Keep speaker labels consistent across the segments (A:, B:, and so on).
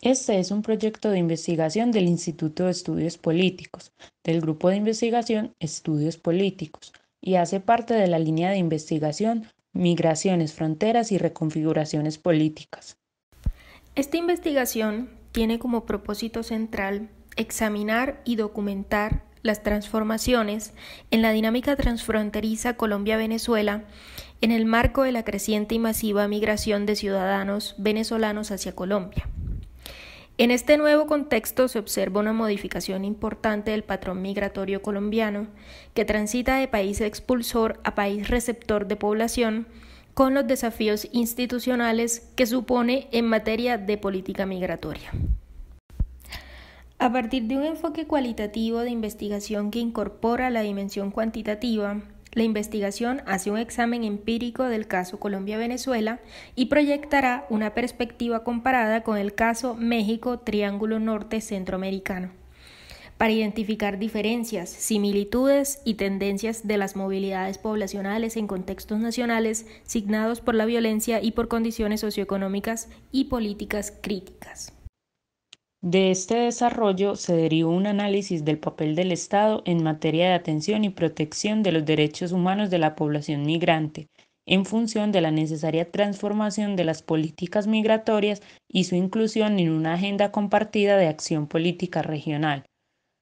A: Este es un proyecto de investigación del Instituto de Estudios Políticos, del Grupo de Investigación Estudios Políticos, y hace parte de la línea de investigación Migraciones, Fronteras y Reconfiguraciones Políticas.
B: Esta investigación tiene como propósito central examinar y documentar las transformaciones en la dinámica transfronteriza Colombia-Venezuela en el marco de la creciente y masiva migración de ciudadanos venezolanos hacia Colombia. En este nuevo contexto se observa una modificación importante del patrón migratorio colombiano, que transita de país expulsor a país receptor de población, con los desafíos institucionales que supone en materia de política migratoria. A partir de un enfoque cualitativo de investigación que incorpora la dimensión cuantitativa, la investigación hace un examen empírico del caso Colombia-Venezuela y proyectará una perspectiva comparada con el caso México-Triángulo Norte-Centroamericano para identificar diferencias, similitudes y tendencias de las movilidades poblacionales en contextos nacionales signados por la violencia y por condiciones socioeconómicas y políticas críticas.
A: De este desarrollo se derivó un análisis del papel del Estado en materia de atención y protección de los derechos humanos de la población migrante, en función de la necesaria transformación de las políticas migratorias y su inclusión en una agenda compartida de acción política regional.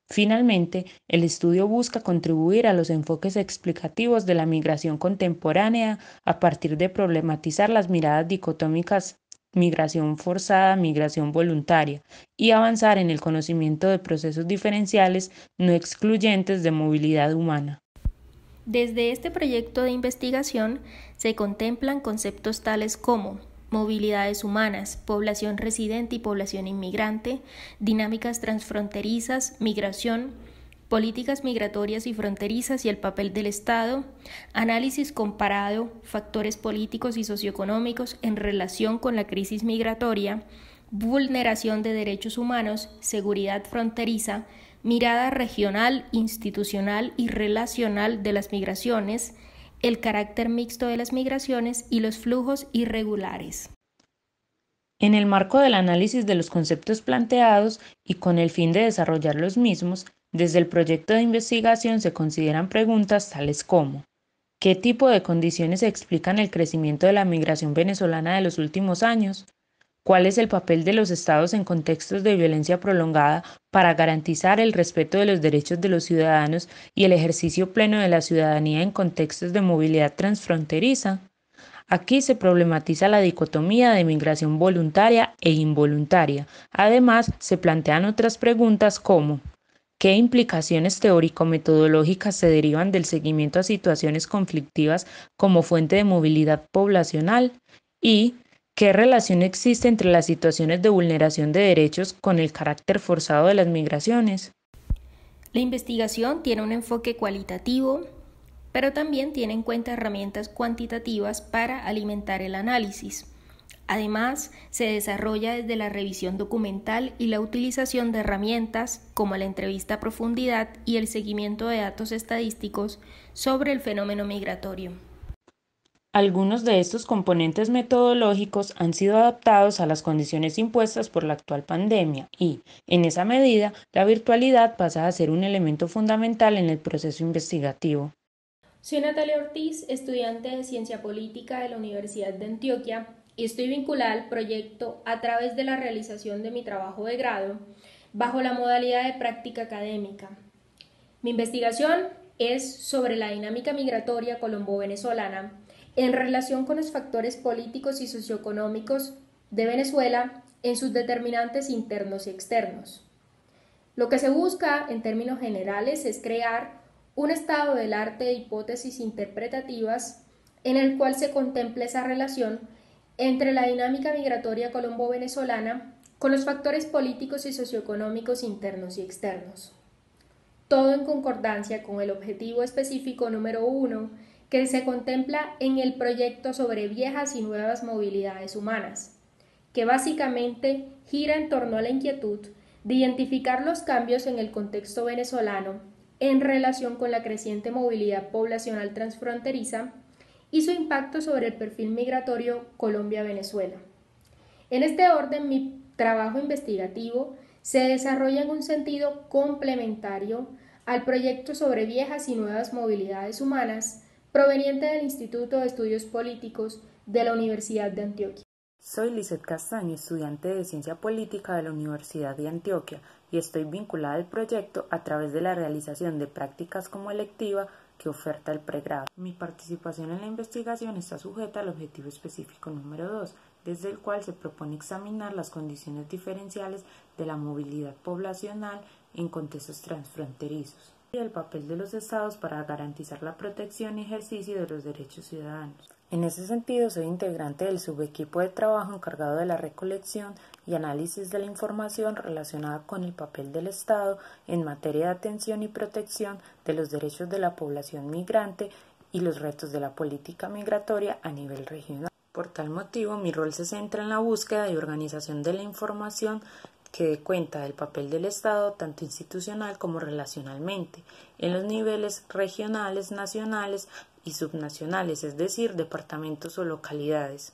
A: Finalmente, el estudio busca contribuir a los enfoques explicativos de la migración contemporánea a partir de problematizar las miradas dicotómicas migración forzada, migración voluntaria, y avanzar en el conocimiento de procesos diferenciales no excluyentes de movilidad humana.
B: Desde este proyecto de investigación se contemplan conceptos tales como movilidades humanas, población residente y población inmigrante, dinámicas transfronterizas, migración, políticas migratorias y fronterizas y el papel del Estado, análisis comparado, factores políticos y socioeconómicos en relación con la crisis migratoria, vulneración de derechos humanos, seguridad fronteriza, mirada regional, institucional y relacional de las migraciones, el carácter mixto de las migraciones y los flujos irregulares.
A: En el marco del análisis de los conceptos planteados y con el fin de desarrollar los mismos, desde el proyecto de investigación se consideran preguntas tales como ¿Qué tipo de condiciones explican el crecimiento de la migración venezolana de los últimos años? ¿Cuál es el papel de los estados en contextos de violencia prolongada para garantizar el respeto de los derechos de los ciudadanos y el ejercicio pleno de la ciudadanía en contextos de movilidad transfronteriza? Aquí se problematiza la dicotomía de migración voluntaria e involuntaria. Además, se plantean otras preguntas como ¿Qué implicaciones teórico-metodológicas se derivan del seguimiento a situaciones conflictivas como fuente de movilidad poblacional? ¿Y qué relación existe entre las situaciones de vulneración de derechos con el carácter forzado de las migraciones?
B: La investigación tiene un enfoque cualitativo, pero también tiene en cuenta herramientas cuantitativas para alimentar el análisis. Además, se desarrolla desde la revisión documental y la utilización de herramientas como la entrevista a profundidad y el seguimiento de datos estadísticos sobre el fenómeno migratorio.
A: Algunos de estos componentes metodológicos han sido adaptados a las condiciones impuestas por la actual pandemia y, en esa medida, la virtualidad pasa a ser un elemento fundamental en el proceso investigativo.
B: Soy Natalia Ortiz, estudiante de Ciencia Política de la Universidad de Antioquia y estoy vinculada al proyecto a través de la realización de mi trabajo de grado bajo la modalidad de práctica académica. Mi investigación es sobre la dinámica migratoria colombo-venezolana en relación con los factores políticos y socioeconómicos de Venezuela en sus determinantes internos y externos. Lo que se busca en términos generales es crear un estado del arte de hipótesis interpretativas en el cual se contemple esa relación entre la dinámica migratoria colombo-venezolana con los factores políticos y socioeconómicos internos y externos. Todo en concordancia con el objetivo específico número uno que se contempla en el proyecto sobre viejas y nuevas movilidades humanas, que básicamente gira en torno a la inquietud de identificar los cambios en el contexto venezolano en relación con la creciente movilidad poblacional transfronteriza y su impacto sobre el perfil migratorio Colombia-Venezuela. En este orden, mi trabajo investigativo se desarrolla en un sentido complementario al proyecto sobre viejas y nuevas movilidades humanas proveniente del Instituto de Estudios Políticos de la Universidad de Antioquia. Soy
A: Lizeth Castaño, estudiante de Ciencia Política de la Universidad de Antioquia y estoy vinculada al proyecto a través de la realización de prácticas como electiva que oferta el pregrado. Mi participación en la investigación está sujeta al objetivo específico número 2, desde el cual se propone examinar las condiciones diferenciales de la movilidad poblacional en contextos transfronterizos y el papel de los estados para garantizar la protección y ejercicio de los derechos ciudadanos. En ese sentido, soy integrante del subequipo de trabajo encargado de la recolección y análisis de la información relacionada con el papel del Estado en materia de atención y protección de los derechos de la población migrante y los retos de la política migratoria a nivel regional. Por tal motivo, mi rol se centra en la búsqueda y organización de la información que dé cuenta del papel del Estado tanto institucional como relacionalmente, en los niveles regionales, nacionales, y subnacionales, es decir, departamentos o localidades.